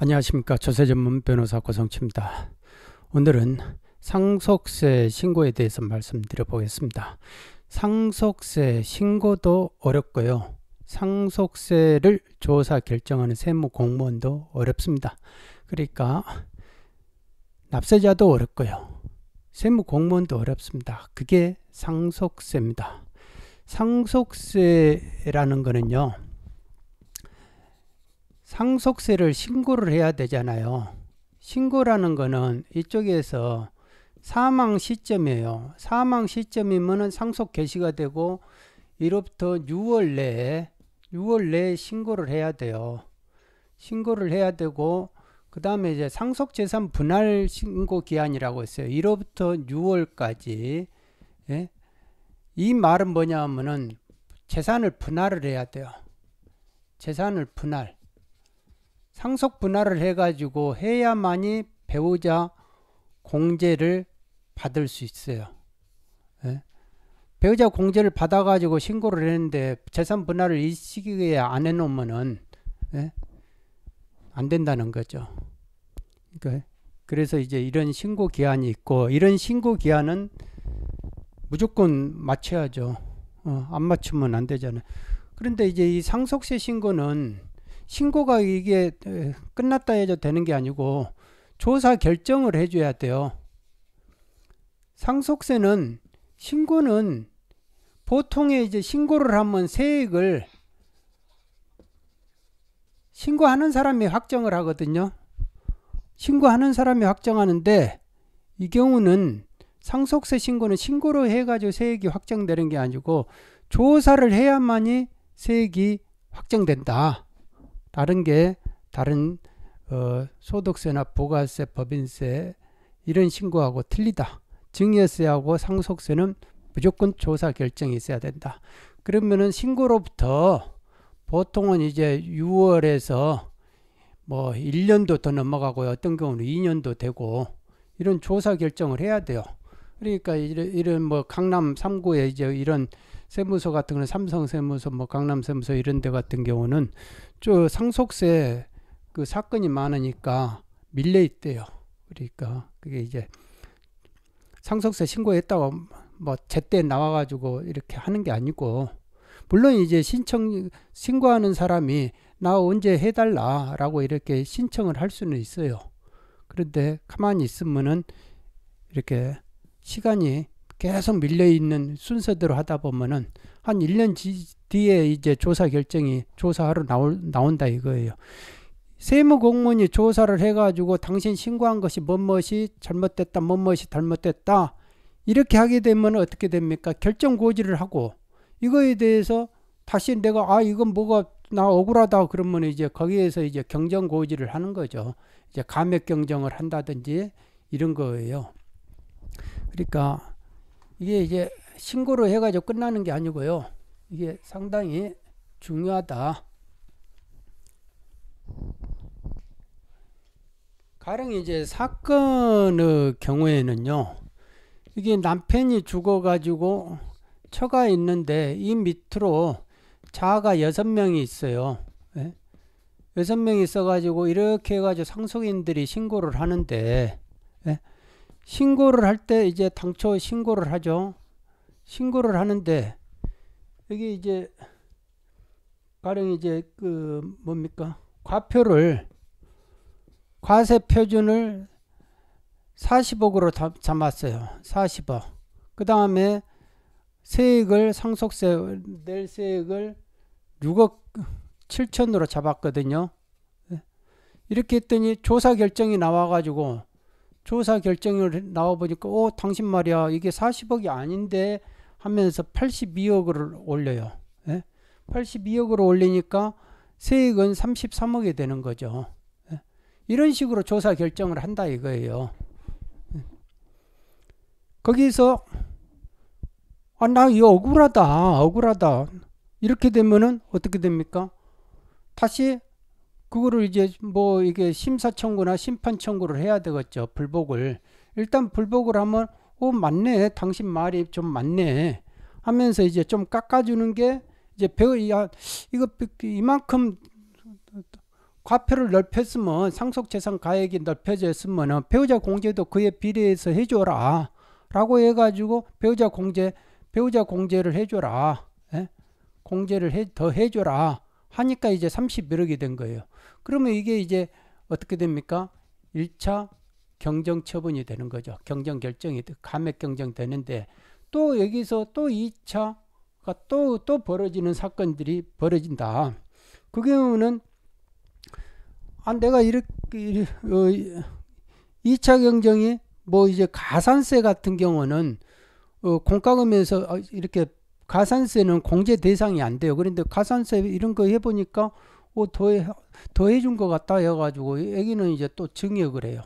안녕하십니까 조세 전문 변호사 고성치입니다. 오늘은 상속세 신고에 대해서 말씀드려 보겠습니다. 상속세 신고도 어렵고요. 상속세를 조사 결정하는 세무 공무원도 어렵습니다. 그러니까 납세자도 어렵고요. 세무 공무원도 어렵습니다. 그게 상속세입니다. 상속세라는 거는요. 상속세를 신고를 해야 되잖아요. 신고라는 거는 이쪽에서 사망 시점이에요. 사망 시점이면은 상속 개시가 되고 이로부터 6월 내에 6월 내에 신고를 해야 돼요. 신고를 해야 되고 그 다음에 이제 상속재산 분할 신고 기한이라고 있어요. 이로부터 6월까지 예? 이 말은 뭐냐 하면은 재산을 분할을 해야 돼요. 재산을 분할 상속 분할을 해가지고 해야만이 배우자 공제를 받을 수 있어요. 예? 배우자 공제를 받아가지고 신고를 했는데 재산 분할을 이 시기에 안 해놓으면은 예? 안 된다는 거죠. 그러니까 그래서 이제 이런 신고 기한이 있고 이런 신고 기한은 무조건 맞춰야죠. 어, 안 맞추면 안 되잖아요. 그런데 이제 이 상속세 신고는 신고가 이게 끝났다 해도 되는 게 아니고 조사 결정을 해줘야 돼요. 상속세는 신고는 보통에 이제 신고를 하면 세액을 신고하는 사람이 확정을 하거든요. 신고하는 사람이 확정하는데 이 경우는 상속세 신고는 신고로 해가지고 세액이 확정되는 게 아니고 조사를 해야만이 세액이 확정된다. 다른 게 다른 어, 소득세나 부가세, 법인세 이런 신고하고 틀리다. 증여세하고 상속세는 무조건 조사 결정이 있어야 된다. 그러면은 신고로부터 보통은 이제 6월에서 뭐 1년도 더 넘어가고요. 어떤 경우는 2년도 되고 이런 조사 결정을 해야 돼요. 그러니까 이런, 이런 뭐 강남 3구에 이제 이런 세무서 같은 거는 삼성세무서, 뭐 강남세무서 이런 데 같은 경우는 저 상속세 그 사건이 많으니까 밀려 있대요. 그러니까 그게 이제 상속세 신고했다고 뭐 제때 나와가지고 이렇게 하는 게 아니고 물론 이제 신청 신고하는 사람이 나 언제 해달라라고 이렇게 신청을 할 수는 있어요. 그런데 가만히 있으면은 이렇게 시간이 계속 밀려 있는 순서대로 하다 보면은 한 1년 뒤에 이제 조사 결정이 조사하러 나올, 나온다 이거예요. 세무 공무원이 조사를 해가지고 당신 신고한 것이 뭔뭐이 잘못됐다, 뭔뭐이 잘못됐다 이렇게 하게 되면 어떻게 됩니까? 결정 고지를 하고 이거에 대해서 다시 내가 아 이건 뭐가 나 억울하다 그러면 이제 거기에서 이제 경정 고지를 하는 거죠. 이제 감액 경정을 한다든지 이런 거예요. 그러니까 이게 이제 신고로 해가지고 끝나는 게 아니고요. 이게 상당히 중요하다. 가령 이제 사건의 경우에는요. 이게 남편이 죽어가지고 처가 있는데 이 밑으로 자가 여섯 명이 있어요. 예? 여섯 명이 있어가지고 이렇게 해가지고 상속인들이 신고를 하는데 예? 신고를 할 때 이제 당초 신고를 하죠. 신고를 하는데 여기 이제 가령 이제 그 뭡니까 과표를 과세 표준을 40억으로 잡았어요. 40억. 그 다음에 세액을 상속세 낼 세액을 6억 7천으로 잡았거든요. 이렇게 했더니 조사 결정이 나와가지고 조사 결정이 나와보니까 오 어, 당신 말이야 이게 40억이 아닌데 하면서 82억을 올려요. 예? 82억으로 올리니까 세액은 33억이 되는 거죠. 예? 이런 식으로 조사 결정을 한다 이거예요. 예? 거기서 아, 나 이거 억울하다. 억울하다. 이렇게 되면은 어떻게 됩니까? 다시 그거를 이제 뭐 이게 심사 청구나 심판 청구를 해야 되겠죠. 불복을. 일단 불복을 하면 어 맞네 당신 말이 좀 맞네 하면서 이제 좀 깎아주는 게 이제 배우 야 아, 이거 그, 그 이만큼 과표를 넓혔으면 상속재산 가액이 넓혀졌으면 배우자 공제도 그에 비례해서 해줘라 라고 해가지고 배우자 공제 배우자 공제를 해줘라 예? 공제를 해, 더 해줘라 하니까 이제 31억이 된 거예요 그러면 이게 이제 어떻게 됩니까 1차 경정 처분이 되는 거죠. 경정 결정이 감액 경정 되는데 또 여기서 또 2차가 또 또 벌어지는 사건들이 벌어진다. 그 경우는 아 내가 이렇게 어, 2차 경정이 뭐 이제 가산세 같은 경우는 어, 공과금에서 어, 이렇게 가산세는 공제 대상이 안 돼요. 그런데 가산세 이런 거 해보니까 어, 더해 더해준 것 같다 해가지고 여기는 이제 또증여그래요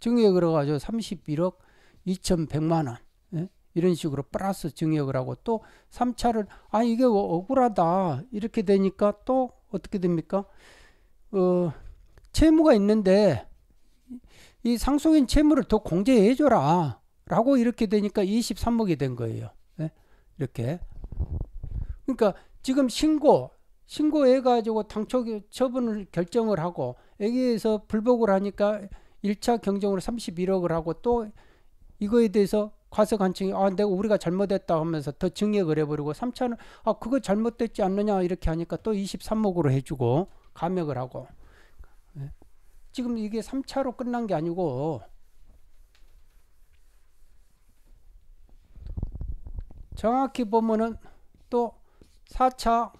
증액을 해가지고 31억 2,100만 원 예? 이런 식으로 플러스 증액을 하고 또 3차를 아 이게 어, 억울하다 이렇게 되니까 또 어떻게 됩니까? 어 채무가 있는데 이 상속인 채무를 더 공제해 줘라 라고 이렇게 되니까 23억이 된 거예요. 예? 이렇게 그러니까 지금 신고 신고해 가지고 당초 처분을 결정을 하고 여기에서 불복을 하니까 1차 경정으로 31억을 하고 또 이거에 대해서 과세관청이 아 내가 우리가 잘못했다 하면서 더 증액을 해버리고 3차는 아 그거 잘못됐지 않느냐 이렇게 하니까 또 23억으로 해주고 감액을 하고 예. 지금 이게 3차로 끝난 게 아니고 정확히 보면은 또 4차,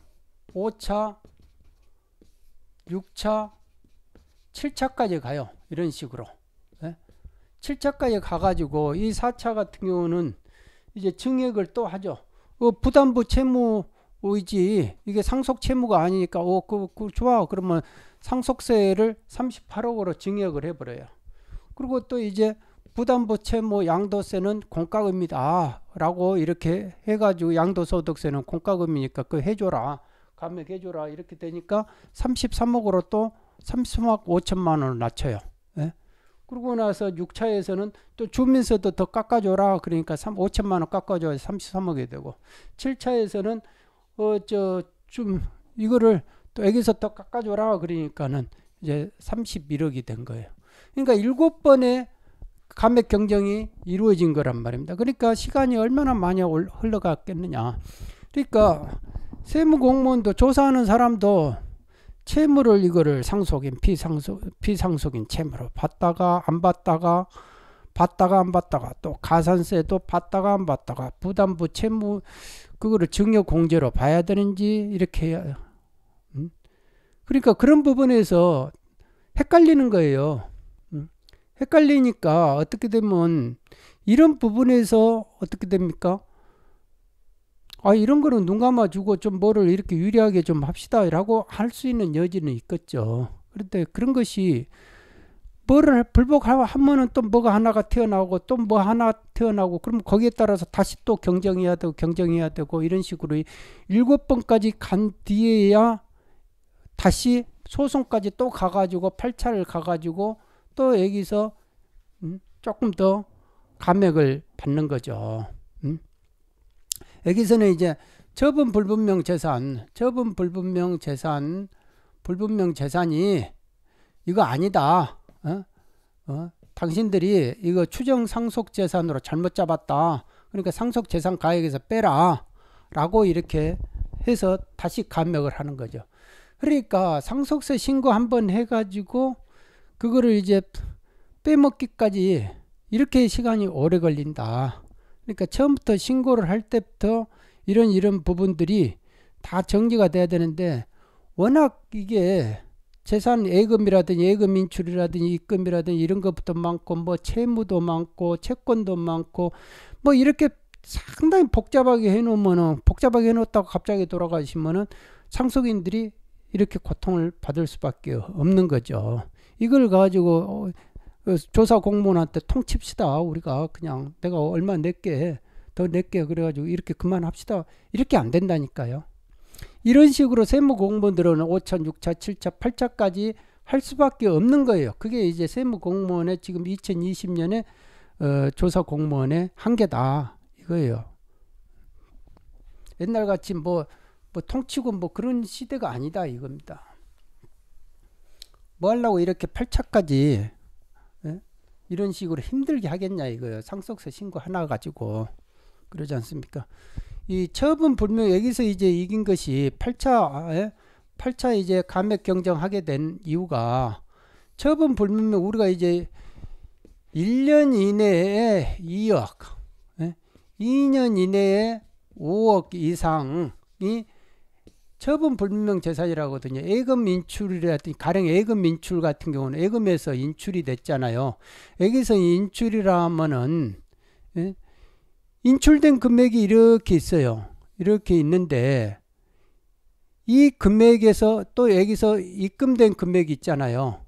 5차, 6차, 7차까지 가요. 이런 식으로. 예? 7차까지 가가지고 이 4차 같은 경우는 이제 증액을 또 하죠. 어, 부담부 채무이지 이게 상속 채무가 아니니까 어, 그, 그 좋아. 그러면 상속세를 38억으로 증액을 해버려요. 그리고 또 이제 부담부 채무 양도세는 공과금이다 아, 라고 이렇게 해가지고 양도소득세는 공과금이니까 그 해줘라 감액해줘라 이렇게 되니까 33억으로 또3 0억 5천만 원을 낮춰요. 예? 그러고 나서 6차에서는 또주민서도더 깎아줘라. 그러니까 3, 5천만 원 깎아줘야 33억이 되고 7차에서는 어 저 좀 이거를 또여기서더 깎아줘라. 그러니까는 이제 31억이 된 거예요. 그러니까 7번의 감액 경정이 이루어진 거란 말입니다. 그러니까 시간이 얼마나 많이 흘러갔겠느냐. 그러니까 세무 공무원도 조사하는 사람도 채무를 이거를 상속인 피상속 피상속인 채무로 받다가 안 받다가 받다가 안 받다가 또 가산세도 받다가 안 받다가 부담부 채무 그거를 증여공제로 봐야 되는지 이렇게 해야 음? 그러니까 그런 부분에서 헷갈리는 거예요. 음? 헷갈리니까 어떻게 되면 이런 부분에서 어떻게 됩니까? 아 이런 거는 눈 감아주고 좀 뭐를 이렇게 유리하게 좀 합시다라고 할 수 있는 여지는 있겠죠. 그런데 그런 것이 뭐를 불복하면은 고하또 뭐가 하나가 튀어나오고 또 뭐 하나 튀어나오고 그럼 거기에 따라서 다시 또 경쟁해야 되고 경쟁해야 되고 이런 식으로 일곱 번까지 간 뒤에야 다시 소송까지 또 가가지고 팔차를 가가지고 또 여기서 음 조금 더 감액을 받는 거죠. 음? 여기서는 이제 처분 불분명 재산, 처분 불분명 재산, 불분명 재산이 이거 아니다. 어? 어? 당신들이 이거 추정 상속 재산으로 잘못 잡았다. 그러니까 상속 재산 가액에서 빼라. 라고 이렇게 해서 다시 감액을 하는 거죠. 그러니까 상속세 신고 한 번 해가지고 그거를 이제 빼먹기까지 이렇게 시간이 오래 걸린다. 그러니까 처음부터 신고를 할 때부터 이런 이런 부분들이 다 정리가 돼야 되는데 워낙 이게 재산 예금이라든지 예금 인출이라든지 입금이라든지 이런 것부터 많고 뭐 채무도 많고 채권도 많고 뭐 이렇게 상당히 복잡하게 해놓으면은 복잡하게 해놓았다고 갑자기 돌아가시면은 상속인들이 이렇게 고통을 받을 수밖에 없는 거죠. 이걸 가지고 어, 그 조사 공무원한테 통칩시다. 우리가 그냥 내가 얼마 낼게 더 낼게 그래가지고 이렇게 그만합시다. 이렇게 안 된다니까요. 이런 식으로 세무 공무원들은 5차, 6차, 7차, 8차까지 할 수밖에 없는 거예요. 그게 이제 세무 공무원의 지금 2020년에 어, 조사 공무원의 한계다 이거예요. 옛날 같이 뭐, 뭐 통치고 뭐 그런 시대가 아니다 이겁니다. 뭐 하려고 이렇게 8차까지 이런 식으로 힘들게 하겠냐 이거예요. 상속세 신고 하나 가지고 그러지 않습니까? 이 처분 불명 여기서 이제 이긴 것이 8차 8차 예? 이제 감액 경정하게 된 이유가 처분 불명 우리가 이제 1년 이내에 2억, 2년 예? 이내에 5억 이상이 처분 불명 재산이라고 하거든요. 예금 인출이라든 가령 예금 인출 같은 경우는 예금에서 인출이 됐잖아요. 여기서 인출이라 하면은 예? 인출된 금액이 이렇게 있어요. 이렇게 있는데 이 금액에서 또 여기서 입금된 금액이 있잖아요.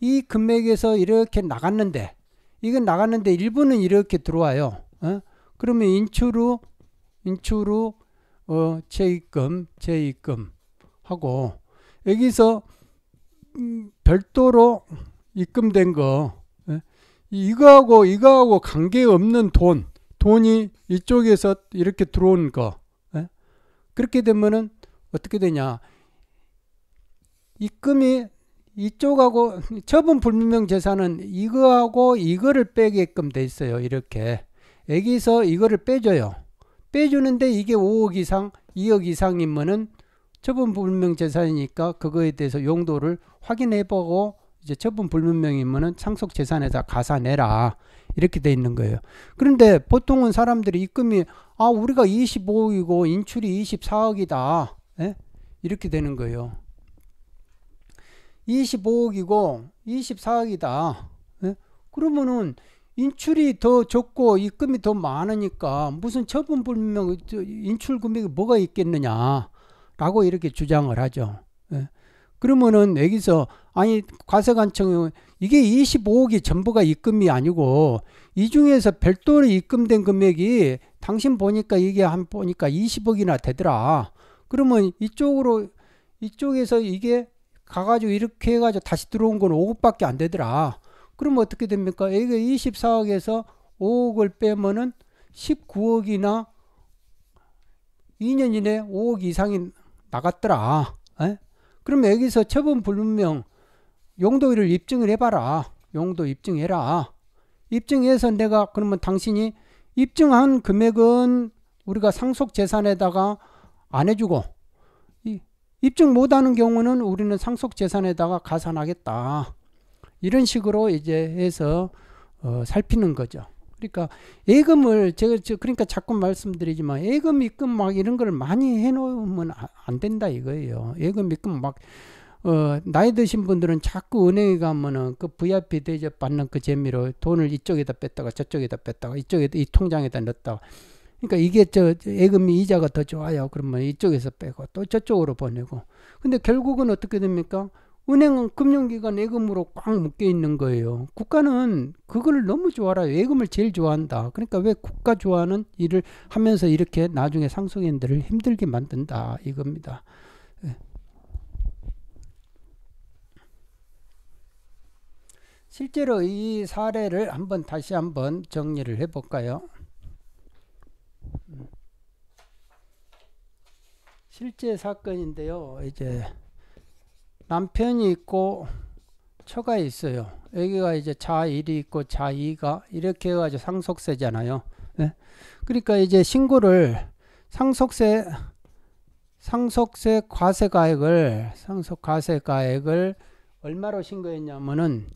이 금액에서 이렇게 나갔는데 이건 나갔는데 일부는 이렇게 들어와요. 어? 그러면 인출 후 인출 후 어, 체입금, 재입금 하고 여기서 음, 별도로 입금된 거 예? 이거하고 이거하고 관계없는 돈 돈이 이쪽에서 이렇게 들어온 거 예? 그렇게 되면은 어떻게 되냐 입금이 이쪽하고 처분 불명 재산은 이거하고 이거를 빼게끔 돼 있어요 이렇게 여기서 이거를 빼줘요 빼주는데 이게 5억 이상, 2억 이상이면은 처분 불명 재산이니까 그거에 대해서 용도를 확인해보고 이제 처분 불문명이면은 상속 재산에다 가사 내라 이렇게 돼 있는 거예요. 그런데 보통은 사람들이 입금이 아 우리가 25억이고 인출이 24억이다 에? 예? 이렇게 되는 거예요. 25억이고 24억이다. 에? 예? 그러면은 인출이 더 적고 입금이 더 많으니까 무슨 처분 불명 인출 금액이 뭐가 있겠느냐라고 이렇게 주장을 하죠. 예. 그러면은 여기서 아니 과세관청이 이게 25억이 전부가 입금이 아니고 이 중에서 별도로 입금된 금액이 당신 보니까 이게 한 보니까 20억이나 되더라. 그러면 이쪽으로 이쪽에서 이게 가가지고 이렇게 해가지고 다시 들어온 건 5억밖에 안 되더라. 그럼 어떻게 됩니까? 이거 24억에서 5억을 빼면은 19억이나 2년 이내 5억 이상이 나갔더라. 에? 예? 그럼 여기서 처분 불명 용도를 입증을 해봐라. 용도 입증해라. 입증해서 내가 그러면 당신이 입증한 금액은 우리가 상속 재산에다가 안 해주고 입증 못하는 경우는 우리는 상속 재산에다가 가산하겠다. 이런 식으로 이제 해서 어, 살피는 거죠. 그러니까 예금을 제가 저 그러니까 자꾸 말씀드리지만 예금 입금 막 이런 걸 많이 해놓으면 아, 안 된다 이거예요. 예금 입금 막 어, 나이 드신 분들은 자꾸 은행에 가면은 그 VIP 대접 받는 그 재미로 돈을 이쪽에다 뺐다가 저쪽에다 뺐다가 이쪽에다 이 통장에다 넣었다 그러니까 이게 저 예금이 이자가 더 좋아요. 그러면 이쪽에서 빼고 또 저쪽으로 보내고 근데 결국은 어떻게 됩니까? 은행은 금융기관 예금으로 꽉 묶여 있는 거예요. 국가는 그걸 너무 좋아라 예금을 제일 좋아한다. 그러니까 왜 국가 좋아하는 일을 하면서 이렇게 나중에 상속인들을 힘들게 만든다 이겁니다. 예. 실제로 이 사례를 한번 다시 한번 정리를 해볼까요? 실제 사건인데요. 이제 남편이 있고 처가 있어요. 여기가 이제 자 1이 있고 자 2가 이렇게 해가지고 상속세잖아요. 네? 그러니까 이제 신고를 상속세 상속세 과세가액을 상속과세가액을 얼마로 신고했냐면은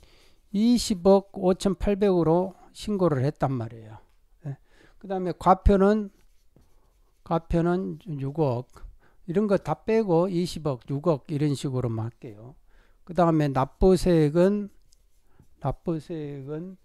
20억 5,800으로 신고를 했단 말이에요. 네? 그 다음에 과표는 과표는 6억 이런 거 다 빼고 20억, 6억 이런 식으로만 할게요. 그 다음에 납부세액은 납부세액은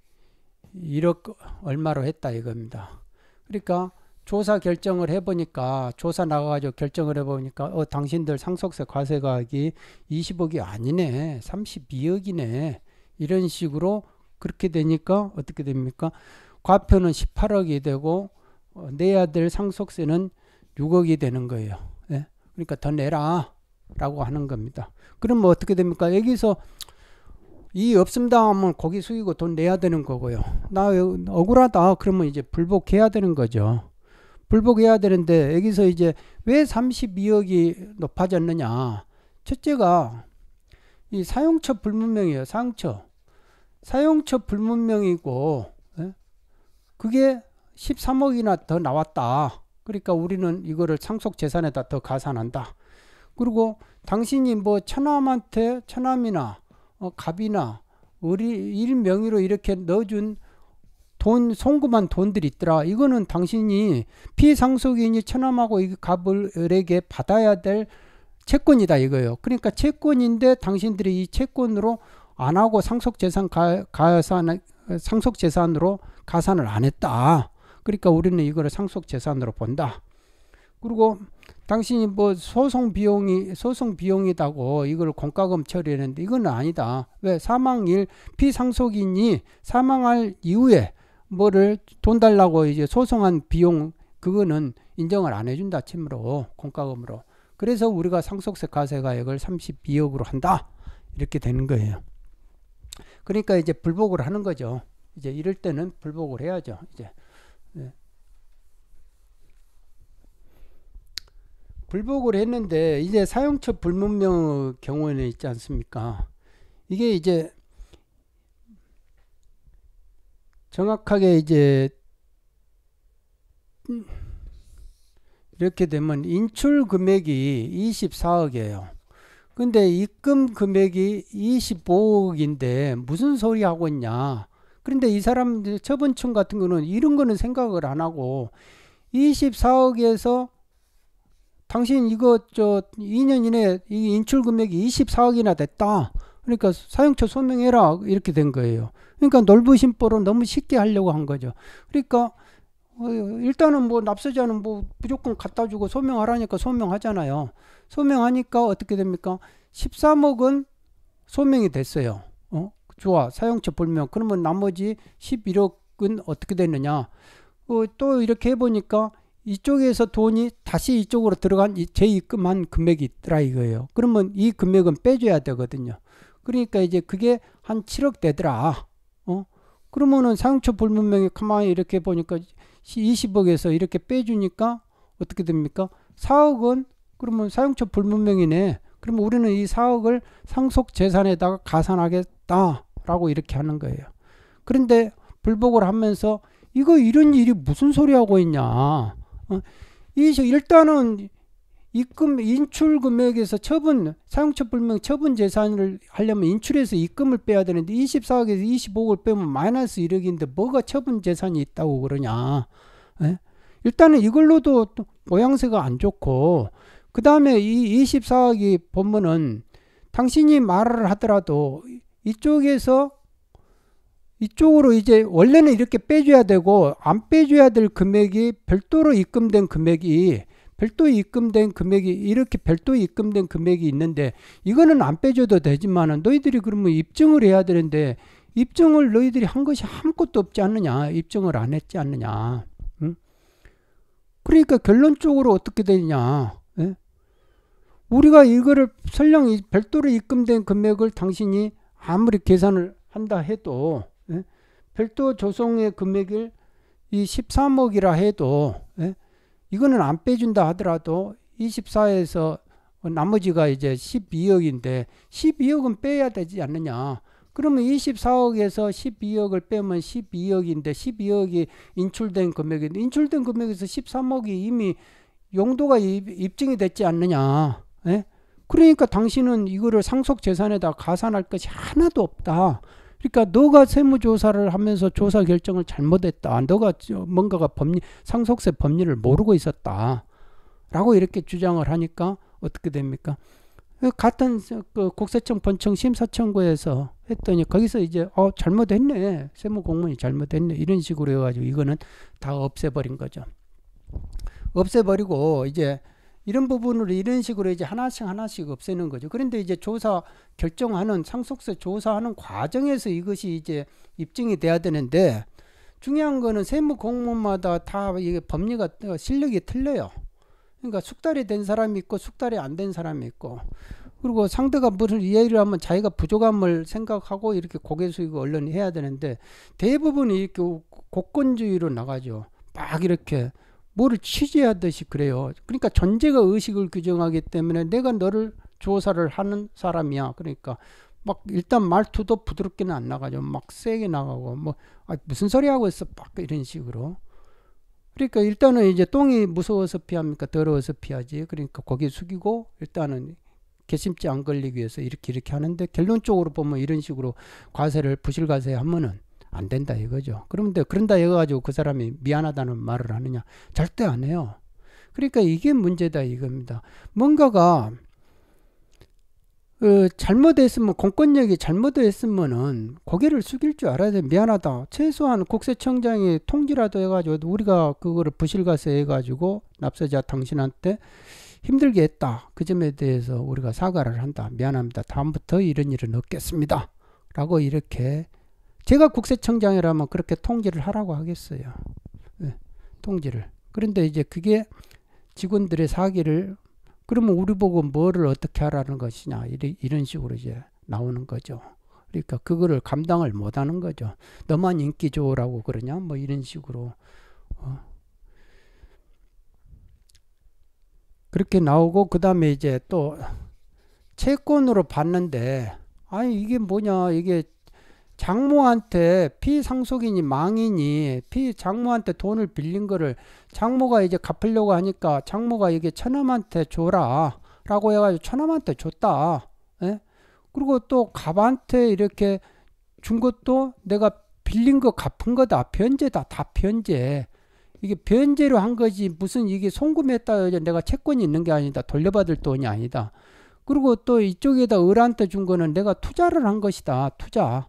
1억 얼마로 했다 이겁니다. 그러니까 조사 결정을 해보니까 조사 나가가지고 결정을 해보니까 어 당신들 상속세 과세가액이 20억이 아니네 32억이네 이런 식으로 그렇게 되니까 어떻게 됩니까 과표는 18억이 되고 어, 내야 될 상속세는 6억이 되는 거예요 그러니까 더 내라. 라고 하는 겁니다. 그럼 뭐 어떻게 됩니까? 여기서 이 없습니다 하면 거기 수이고 돈 내야 되는 거고요. 나 억울하다. 그러면 이제 불복해야 되는 거죠. 불복해야 되는데 여기서 이제 왜 32억이 높아졌느냐. 첫째가 이 사용처 불문명이에요. 사용처. 사용처 불문명이고 예? 그게 13억이나 더 나왔다. 그러니까 우리는 이거를 상속 재산에다 더 가산한다. 그리고 당신이 뭐 처남한테 처남이나 어, 갑이나 우리 일 명의로 이렇게 넣어준 돈 송금한 돈들이 있더라. 이거는 당신이 피상속인이 처남하고 이 갑을에게 받아야 될 채권이다 이거예요. 그러니까 채권인데 당신들이 이 채권으로 안 하고 상속 재산 가, 가산 상속 재산으로 가산을 안 했다. 그러니까 우리는 이거를 상속 재산으로 본다. 그리고 당신이 뭐 소송 비용이 소송 비용이다고 이걸 공과금 처리했는데 이건 아니다. 왜 사망일 피상속인이 사망할 이후에 뭐를 돈 달라고 이제 소송한 비용 그거는 인정을 안 해준다 침으로 공과금으로. 그래서 우리가 상속세 과세가액을 32억으로 한다 이렇게 되는 거예요. 그러니까 이제 불복을 하는 거죠. 이제 이럴 때는 불복을 해야죠. 이제 불복을 했는데 이제 사용처 불문명 경우에는 있지 않습니까? 이게 이제 정확하게 이제 이렇게 되면 인출 금액이 24억이에요. 근데 입금 금액이 25억인데 무슨 소리 하고 있냐. 그런데 이사람 처분청 같은 거는 이런 거는 생각을 안 하고 24억에서 당신 이거 저 2년 이내 이 인출 금액이 24억이나 됐다. 그러니까 사용처 소명해라 이렇게 된 거예요. 그러니까 놀부심보로 너무 쉽게 하려고 한 거죠. 그러니까 어, 일단은 뭐 납세자는 뭐 무조건 갖다 주고 소명하라니까 소명하잖아요. 소명하니까 어떻게 됩니까? 13억은 소명이 됐어요. 어? 좋아. 사용처 불명. 그러면 나머지 11억은 어떻게 됐느냐? 어, 또 이렇게 해보니까 이쪽에서 돈이 다시 이쪽으로 들어간 재입금한 금액이 있더라 이거예요. 그러면 이 금액은 빼줘야 되거든요. 그러니까 이제 그게 한 7억 되더라. 어? 그러면은 사용처 불문명이 가만히 이렇게 보니까 20억에서 이렇게 빼주니까 어떻게 됩니까? 4억은 그러면 사용처 불문명이네. 그러면 우리는 이 4억을 상속 재산에다가 가산하겠다라고 이렇게 하는 거예요. 그런데 불복을 하면서 이거 이런 일이 무슨 소리 하고 있냐. 어, 이 일단은 입금 인출 금액에서 처분 사용처불명 처분 재산을 하려면 인출에서 입금을 빼야 되는데 24억에서 25억을 빼면 마이너스 1억인데 뭐가 처분 재산이 있다고 그러냐? 에? 예? 일단은 이걸로도 모양새가 안 좋고 그 다음에 이 24억이 보면은 당신이 말을 하더라도 이쪽에서 이쪽으로 이제 원래는 이렇게 빼줘야 되고 안 빼줘야 될 금액이 별도로 입금된 금액이 별도 입금된 금액이 이렇게 별도 입금된 금액이 있는데 이거는 안 빼줘도 되지만 너희들이 그러면 입증을 해야 되는데 입증을 너희들이 한 것이 아무것도 없지 않느냐 입증을 안 했지 않느냐 응? 그러니까 결론적으로 어떻게 되냐 느 예? 우리가 이거를 설령 별도로 입금된 금액을 당신이 아무리 계산을 한다 해도 별도 조성의 금액을 이 13억이라 해도 예? 이거는 안 빼준다 하더라도 24에서 나머지가 이제 12억인데 12억은 빼야 되지 않느냐. 그러면 24억에서 12억을 빼면 12억인데 12억이 인출된 금액인데 인출된 금액에서 13억이 이미 용도가 입증이 됐지 않느냐. 예? 그러니까 당신은 이거를 상속 재산에다 가산할 것이 하나도 없다. 그러니까 너가 세무조사를 하면서 조사 결정을 잘못했다. 너가 뭔가가 법리, 상속세 법률을 모르고 있었다. 라고 이렇게 주장을 하니까 어떻게 됩니까? 그 같은 그 국세청 본청 심사청구에서 했더니 거기서 이제 어 잘못했네 세무 공무원이 잘못했네 이런 식으로 해가지고 이거는 다 없애버린 거죠. 없애버리고 이제 이런 부분을 이런 식으로 이제 하나씩 하나씩 없애는 거죠. 그런데 이제 조사 결정하는 상속세 조사하는 과정에서 이것이 이제 입증이 돼야 되는데 중요한 거는 세무 공무원마다 다 이게 법리가 어, 실력이 틀려요. 그러니까 숙달이 된 사람이 있고 숙달이 안 된 사람이 있고 그리고 상대가 무슨 이해를 하면 자기가 부족함을 생각하고 이렇게 고개 숙이고 언론이 해야 되는데 대부분이 이렇게 고권주의로 나가죠. 막 이렇게 뭐를 취재하듯이 그래요. 그러니까 전제가 의식을 규정하기 때문에 내가 너를 조사를 하는 사람이야. 그러니까 막 일단 말투도 부드럽게는 안 나가죠. 막 세게 나가고 뭐 아, 무슨 소리 하고 있어? 막 이런 식으로. 그러니까 일단은 이제 똥이 무서워서 피합니까? 더러워서 피하지. 그러니까 거기 숙이고 일단은 개심치안 걸리기 위해서 이렇게 이렇게 하는데 결론적으로 보면 이런 식으로 과세를 부실 과세 하면은 안 된다 이거죠. 그런데 그런다 해 가지고 그 사람이 미안하다는 말을 하느냐? 절대 안 해요. 그러니까 이게 문제다 이겁니다. 뭔가가 그 잘못했으면 공권력이 잘못했으면은 고개를 숙일 줄 알아야 돼. 미안하다. 최소한 국세청장이 통지라도 해가지고 우리가 그거를 부실가세 해가지고 납세자 당신한테 힘들게 했다. 그 점에 대해서 우리가 사과를 한다. 미안합니다. 다음부터 이런 일은 없겠습니다. 라고 이렇게 제가 국세청장이라면 뭐 그렇게 통지를 하라고 하겠어요. 네, 예, 통제를. 그런데 이제 그게 직원들의 사기를 그러면 우리 보고 뭐를 어떻게 하라는 것이냐 이런 식으로 이제 나오는 거죠. 그러니까 그거를 감당을 못하는 거죠. 너만 인기 좋으라고 그러냐 뭐 이런 식으로 어. 그렇게 나오고 그 다음에 이제 또 채권으로 봤는데 아니 이게 뭐냐 이게 장모한테 피상속인이 망인이 피장모한테 돈을 빌린 거를 장모가 이제 갚으려고 하니까 장모가 이게 처남한테 줘라 라고 해가지고 처남한테 줬다 예? 그리고 또 갑한테 이렇게 준 것도 내가 빌린 거 갚은 거다 변제다 다 변제 이게 변제로 한 거지 무슨 이게 송금했다 내가 채권이 있는 게 아니다 돌려받을 돈이 아니다 그리고 또 이쪽에다 을한테 준 거는 내가 투자를 한 것이다 투자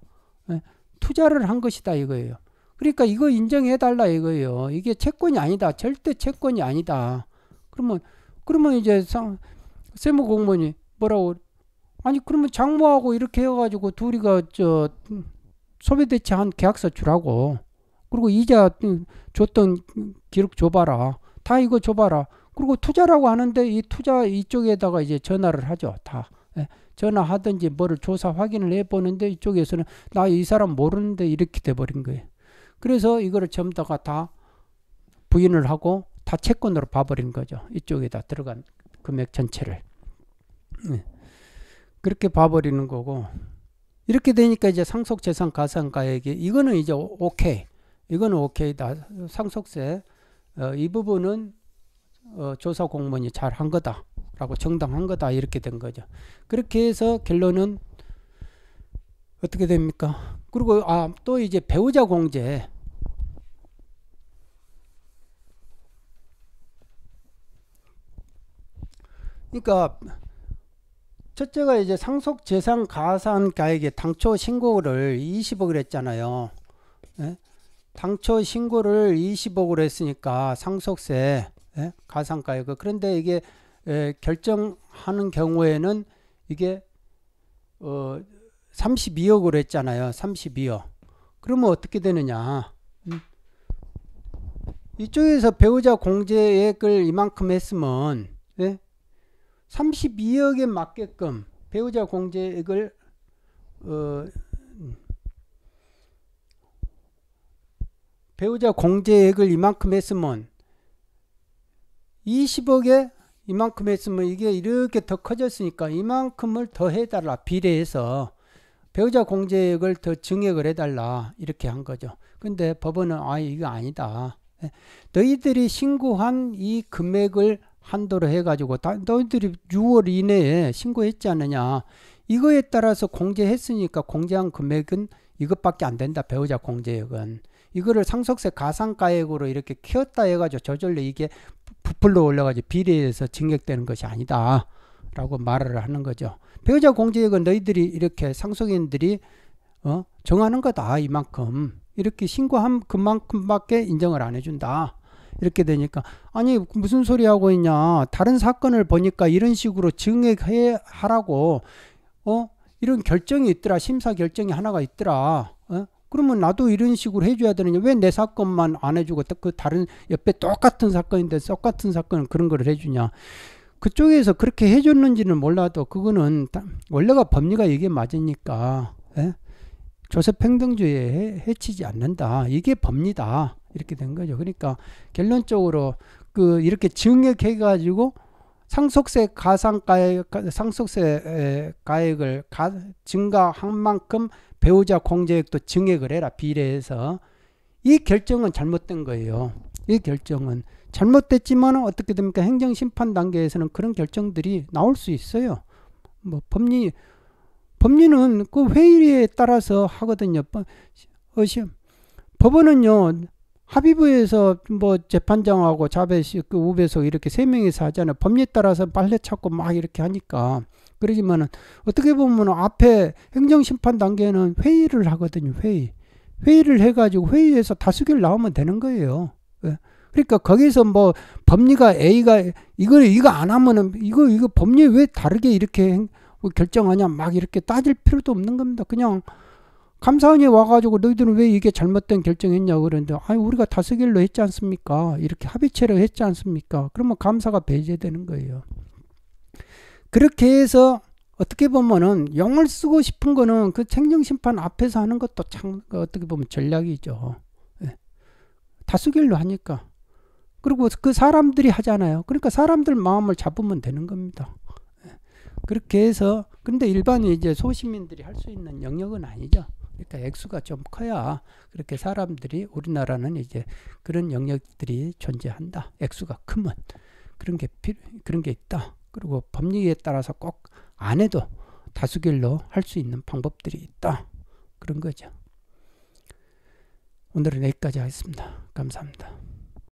예, 투자를 한 것이다 이거예요. 그러니까 이거 인정해 달라 이거예요. 이게 채권이 아니다. 절대 채권이 아니다. 그러면 그러면 이제 상 세무 공무원이 뭐라고 아니 그러면 장모하고 이렇게 해가지고 둘이가 저 소비대체한 계약서 주라고 그리고 이자 줬던 기록 줘봐라 다 이거 줘봐라 그리고 투자라고 하는데 이 투자 이쪽에다가 이제 전화를 하죠 다 예, 전화하든지 뭐를 조사 확인을 해보는데 이쪽에서는 나 이 사람 모르는데 이렇게 돼버린 거예요. 그래서 이거를 전부 다가 다 부인을 하고 다 채권으로 봐버린 거죠. 이쪽에다 들어간 금액 전체를. 예, 그렇게 봐버리는 거고 이렇게 되니까 이제 상속재산 가산가액이 이거는 이제 오케이. 이거는 오케이다. 상속세 어, 이 부분은 어, 조사 공무원이 잘 한 거다. 라고 정당한 거다 이렇게 된 거죠. 그렇게 해서 결론은 어떻게 됩니까? 그리고 아, 또 이제 배우자 공제 그러니까 첫째가 이제 상속 재산 가산가액에 당초 신고를 20억을 했잖아요. 예? 당초 신고를 20억으로 했으니까 상속세 예? 가산가액 그런데 이게 에, 결정하는 경우에는 이게 어, 32억으로 했잖아요. 32억. 그러면 어떻게 되느냐. 음. 이쪽에서 배우자 공제액을 이만큼 했으면 예? 32억에 맞게끔 배우자 공제액을 어, 배우자 공제액을 이만큼 했으면 20억에 이만큼 했으면 이게 이렇게 더 커졌으니까 이만큼을 더 해달라 비례해서 배우자 공제액을 더 증액을 해달라 이렇게 한 거죠. 근데 법원은 아 이거 아니다. 예. 너희들이 신고한 이 금액을 한도로 해가지고 다, 너희들이 6월 이내에 신고했지 않느냐 이거에 따라서 공제했으니까 공제한 금액은 이것밖에 안 된다 배우자 공제액은 이거를 상속세 가상가액으로 이렇게 키웠다 해가지고 저절로 이게 부풀러 올려가지고 비례해서 증액되는 것이 아니다. 라고 말을 하는 거죠. 배우자 공제액은 너희들이 이렇게 상속인들이 어? 정하는 거다. 이만큼. 이렇게 신고한 그만큼밖에 인정을 안 해준다. 이렇게 되니까 아니 무슨 소리 하고 있냐 다른 사건을 보니까 이런 식으로 증액해 하라고 어 이런 결정이 있더라 심사 결정이 하나가 있더라 그러면 나도 이런 식으로 해줘야 되느냐 왜 내 사건만 안 해주고 그 다른 옆에 똑같은 사건인데 똑같은 사건을 그런 걸 해주냐 그쪽에서 그렇게 해줬는지는 몰라도 그거는 원래가 법리가 이게 맞으니까 예? 조세평등주의에 해치지 않는다 이게 법니다 이렇게 된 거죠 그러니까 결론적으로 그 이렇게 증액해 가지고 상속세 가상가액 상속세 가액을 가, 증가한 만큼 배우자 공제액도 증액을 해라 비례해서 이 결정은 잘못된 거예요. 이 결정은 잘못됐지만 어떻게 됩니까? 행정심판 단계에서는 그런 결정들이 나올 수 있어요. 뭐 법리 법리는 그 회의에 따라서 하거든요. 어, 법원은요 합의부에서 뭐 재판장하고 자배식 그 우배석 이렇게 세 명이서 하잖아요. 법리에 따라서 빨래 찾고 막 이렇게 하니까 그러지만은 어떻게 보면 앞에 행정심판 단계는 회의를 하거든요. 회의. 회의를 해가지고 회의에서 다수결 나오면 되는 거예요. 예. 그러니까 거기서 뭐 법리가 A가 이거 이거 안 하면은 이거 이거 법리 왜 다르게 이렇게 뭐 결정하냐 막 이렇게 따질 필요도 없는 겁니다. 그냥 감사원이 와가지고 너희들은 왜 이게 잘못된 결정했냐고 그러는데 아 우리가 다수결로 했지 않습니까? 이렇게 합의체로 했지 않습니까? 그러면 감사가 배제되는 거예요. 그렇게 해서 어떻게 보면은 영을 쓰고 싶은 거는 그 책정심판 앞에서 하는 것도 참 그 어떻게 보면 전략이죠. 예. 다수결로 하니까. 그리고 그 사람들이 하잖아요. 그러니까 사람들 마음을 잡으면 되는 겁니다. 예. 그렇게 해서 근데 일반 이제 소시민들이 할 수 있는 영역은 아니죠. 그러니까 액수가 좀 커야 그렇게 사람들이 우리나라는 이제 그런 영역들이 존재한다. 액수가 크면 그런 게 필요 그런 게 있다. 그리고 법리에 따라서 꼭 안 해도 다수결로 할 수 있는 방법들이 있다. 그런 거죠. 오늘은 여기까지 하겠습니다. 감사합니다.